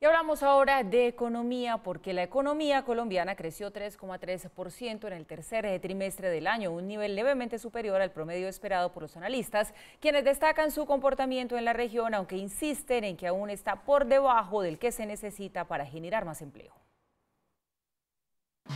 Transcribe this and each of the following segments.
Y hablamos ahora de economía, porque la economía colombiana creció 3,3% en el tercer eh, trimestre del año, un nivel levemente superior al promedio esperado por los analistas, quienes destacan su comportamiento en la región, aunque insisten en que aún está por debajo del que se necesita para generar más empleo.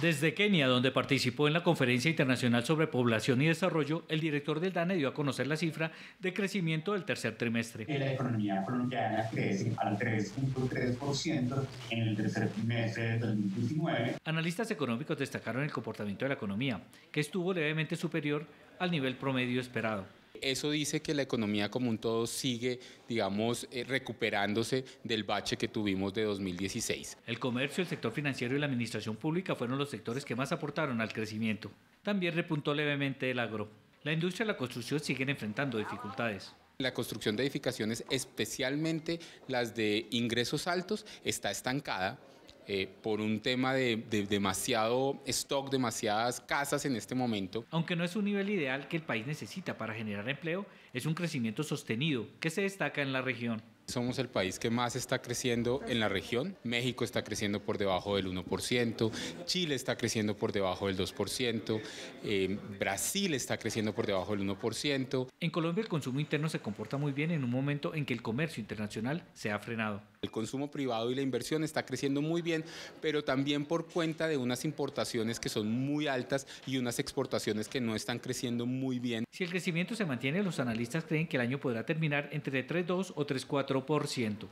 Desde Kenia, donde participó en la Conferencia Internacional sobre Población y Desarrollo, el director del DANE dio a conocer la cifra de crecimiento del tercer trimestre. La economía colombiana crece al 3.3% en el tercer trimestre de 2019. Analistas económicos destacaron el comportamiento de la economía, que estuvo levemente superior al nivel promedio esperado eso dice que la economía como un todo sigue, digamos, eh, recuperándose del bache que tuvimos de 2016. El comercio, el sector financiero y la administración pública fueron los sectores que más aportaron al crecimiento. También repuntó levemente el agro. La industria y la construcción siguen enfrentando dificultades. La construcción de edificaciones, especialmente las de ingresos altos, está estancada eh, por un tema de, demasiado stock, demasiadas casas en este momento. Aunque no es un nivel ideal que el país necesita para generar empleo, es un crecimiento sostenido que se destaca en la región. Somos el país que más está creciendo en la región. México está creciendo por debajo del 1%, Chile está creciendo por debajo del 2%, eh, Brasil está creciendo por debajo del 1%. En Colombia el consumo interno se comporta muy bien en un momento en que el comercio internacional se ha frenado. El consumo privado y la inversión está creciendo muy bien, pero también por cuenta de unas importaciones que son muy altas y unas exportaciones que no están creciendo muy bien. Si el crecimiento se mantiene, los analistas creen que el año podrá terminar entre 3.2 o 3.4 por ciento.